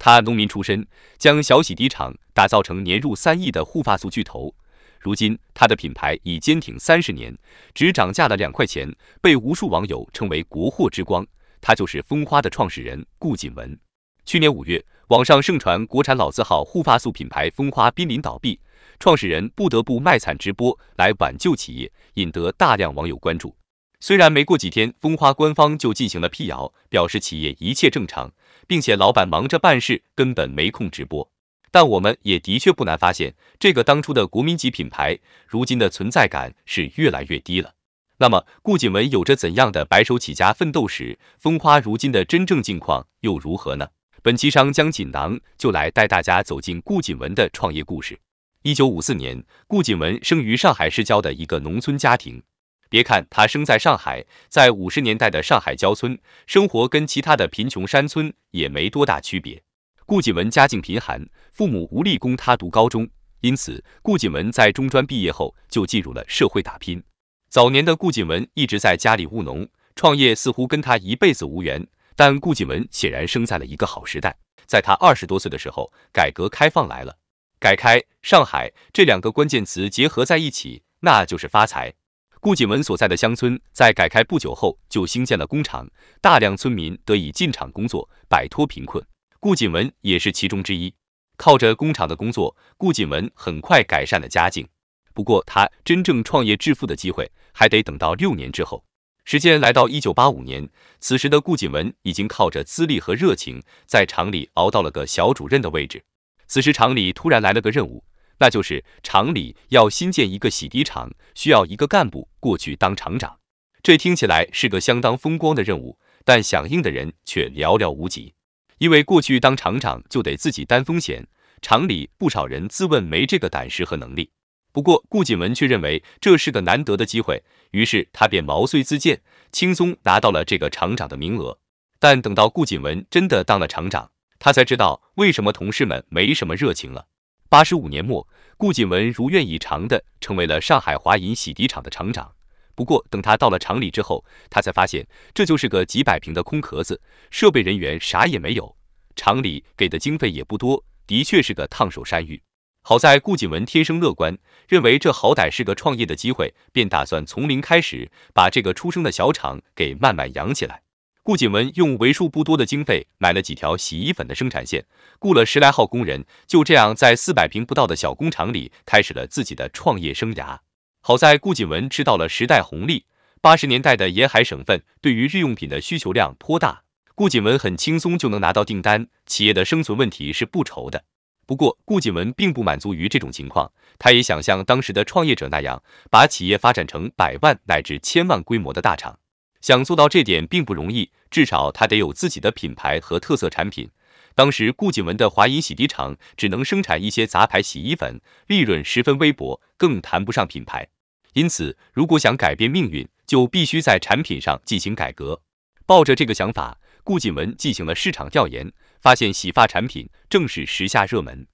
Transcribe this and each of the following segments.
他农民出身，将小洗涤厂打造成年入三亿的护发素巨头。如今，他的品牌已坚挺三十年，只涨价了两块钱，被无数网友称为“国货之光”。他就是蜂花的创始人顾锦文。去年五月，网上盛传国产老字号护发素品牌蜂花濒临倒闭，创始人不得不卖惨直播来挽救企业，引得大量网友关注。虽然没过几天，风花官方就进行了辟谣，表示企业一切正常，并且老板忙着办事，根本没空直播。但我们也的确不难发现，这个当初的国民级品牌，如今的存在感是越来越低了。那么，顾锦文有着怎样的白手起家奋斗史？风花如今的真正境况又如何呢？本期商江锦囊就来带大家走进顾锦文的创业故事。一九五四年，顾锦文生于上海市郊的一个农村家庭。别看他生在上海，在五十年代的上海郊村生活，跟其他的贫穷山村也没多大区别。顾锦文家境贫寒，父母无力供他读高中，因此顾锦文在中专毕业后就进入了社会打拼。早年的顾锦文一直在家里务农，创业似乎跟他一辈子无缘。但顾锦文显然生在了一个好时代，在他二十多岁的时候，改革开放来了，改开上海这两个关键词结合在一起，那就是发财。顾锦文所在的乡村在改开不久后就兴建了工厂，大量村民得以进厂工作，摆脱贫困。顾锦文也是其中之一。靠着工厂的工作，顾锦文很快改善了家境。不过，他真正创业致富的机会还得等到六年之后。时间来到一九八五年，此时的顾锦文已经靠着资历和热情，在厂里熬到了个小主任的位置。此时厂里突然来了个任务。那就是厂里要新建一个洗涤厂，需要一个干部过去当厂长。这听起来是个相当风光的任务，但响应的人却寥寥无几。因为过去当厂长就得自己担风险，厂里不少人自问没这个胆识和能力。不过顾锦文却认为这是个难得的机会，于是他便毛遂自荐，轻松拿到了这个厂长的名额。但等到顾锦文真的当了厂长，他才知道为什么同事们没什么热情了。八十五年末，顾锦文如愿以偿地成为了上海华银洗涤厂的厂长。不过，等他到了厂里之后，他才发现这就是个几百平的空壳子，设备、人员啥也没有，厂里给的经费也不多，的确是个烫手山芋。好在顾锦文天生乐观，认为这好歹是个创业的机会，便打算从零开始把这个出生的小厂给慢慢养起来。顾锦文用为数不多的经费买了几条洗衣粉的生产线，雇了十来号工人，就这样在四百平不到的小工厂里开始了自己的创业生涯。好在顾锦文吃到了时代红利，八十年代的沿海省份对于日用品的需求量颇大，顾锦文很轻松就能拿到订单，企业的生存问题是不愁的。不过，顾锦文并不满足于这种情况，他也想像当时的创业者那样，把企业发展成百万乃至千万规模的大厂。想做到这点并不容易，至少他得有自己的品牌和特色产品。当时顾锦文的华银洗涤厂只能生产一些杂牌洗衣粉，利润十分微薄，更谈不上品牌。因此，如果想改变命运，就必须在产品上进行改革。抱着这个想法，顾锦文进行了市场调研，发现洗发产品正是时下热门。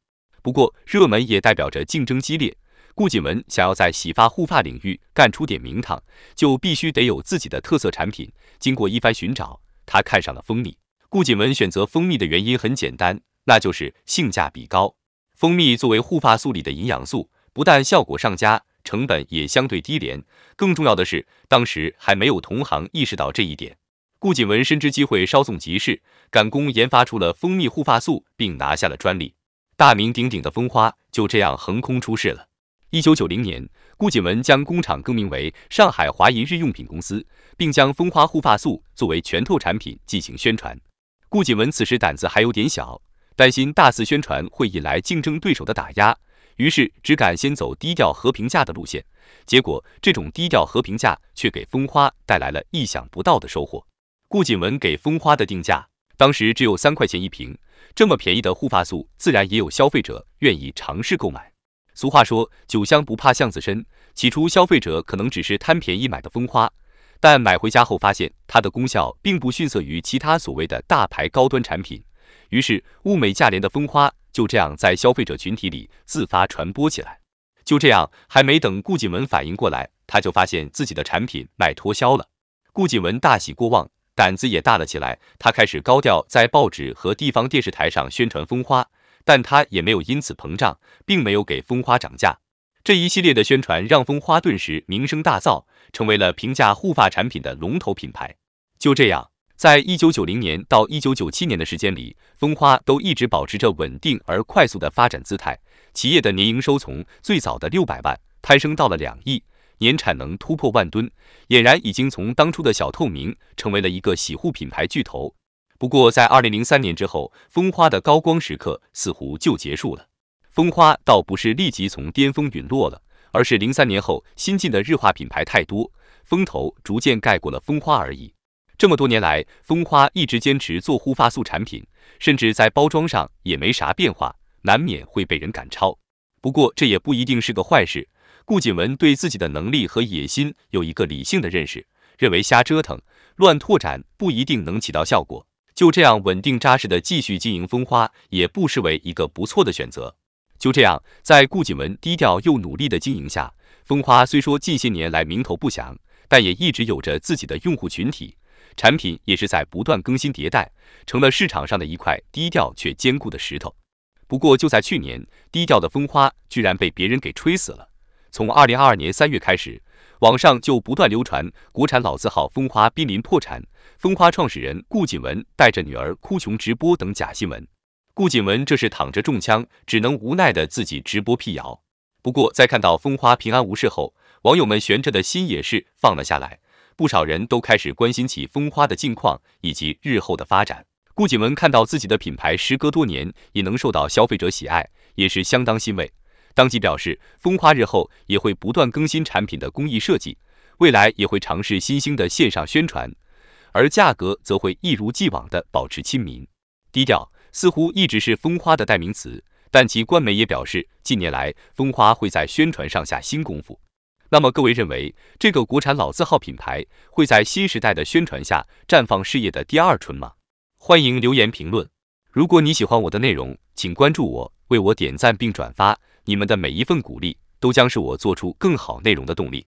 不过，热门也代表着竞争激烈。顾锦文想要在洗发护发领域干出点名堂，就必须得有自己的特色产品。经过一番寻找，他看上了蜂蜜。顾锦文选择蜂蜜的原因很简单，那就是性价比高。蜂蜜作为护发素里的营养素，不但效果上佳，成本也相对低廉。更重要的是，当时还没有同行意识到这一点。顾锦文深知机会稍纵即逝，赶工研发出了蜂蜜护发素，并拿下了专利。大名鼎鼎的蜂花就这样横空出世了。一九九零年，顾锦文将工厂更名为上海华银日用品公司，并将蜂花护发素作为拳头产品进行宣传。顾锦文此时胆子还有点小，担心大肆宣传会引来竞争对手的打压，于是只敢先走低调和平价的路线。结果，这种低调和平价却给蜂花带来了意想不到的收获。顾锦文给蜂花的定价当时只有三块钱一瓶，这么便宜的护发素自然也有消费者愿意尝试购买。俗话说，酒香不怕巷子深。起初，消费者可能只是贪便宜买的蜂花，但买回家后发现它的功效并不逊色于其他所谓的大牌高端产品，于是物美价廉的蜂花就这样在消费者群体里自发传播起来。就这样，还没等顾锦文反应过来，他就发现自己的产品卖脱销了。顾锦文大喜过望，胆子也大了起来，他开始高调在报纸和地方电视台上宣传蜂花。但它也没有因此膨胀，并没有给蜂花涨价。这一系列的宣传让蜂花顿时名声大噪，成为了平价护发产品的龙头品牌。就这样，在一九九零年到一九九七年的时间里，蜂花都一直保持着稳定而快速的发展姿态。企业的年营收从最早的六百万攀升到了两亿，年产能突破万吨，俨然已经从当初的小透明成为了一个洗护品牌巨头。不过，在二零零三年之后，蜂花的高光时刻似乎就结束了。蜂花倒不是立即从巅峰陨落了，而是零三年后新进的日化品牌太多，风头逐渐盖过了蜂花而已。这么多年来，蜂花一直坚持做护发素产品，甚至在包装上也没啥变化，难免会被人赶超。不过，这也不一定是个坏事。顾锦文对自己的能力和野心有一个理性的认识，认为瞎折腾、乱拓展不一定能起到效果。就这样稳定扎实的继续经营，风花也不失为一个不错的选择。就这样，在顾锦文低调又努力的经营下，风花虽说近些年来名头不响，但也一直有着自己的用户群体，产品也是在不断更新迭代，成了市场上的一块低调却坚固的石头。不过就在去年，低调的风花居然被别人给吹死了。从二零二二年三月开始。网上就不断流传国产老字号风花濒临破产，风花创始人顾锦文带着女儿哭穷直播等假新闻。顾锦文这是躺着中枪，只能无奈的自己直播辟谣。不过在看到风花平安无事后，网友们悬着的心也是放了下来。不少人都开始关心起风花的近况以及日后的发展。顾锦文看到自己的品牌时隔多年也能受到消费者喜爱，也是相当欣慰。当即表示，风花日后也会不断更新产品的工艺设计，未来也会尝试新兴的线上宣传，而价格则会一如既往的保持亲民、低调，似乎一直是风花的代名词。但其官媒也表示，近年来风花会在宣传上下新功夫。那么各位认为，这个国产老字号品牌会在新时代的宣传下绽放事业的第二春吗？欢迎留言评论。如果你喜欢我的内容，请关注我，为我点赞并转发。你们的每一份鼓励，都将是我做出更好内容的动力。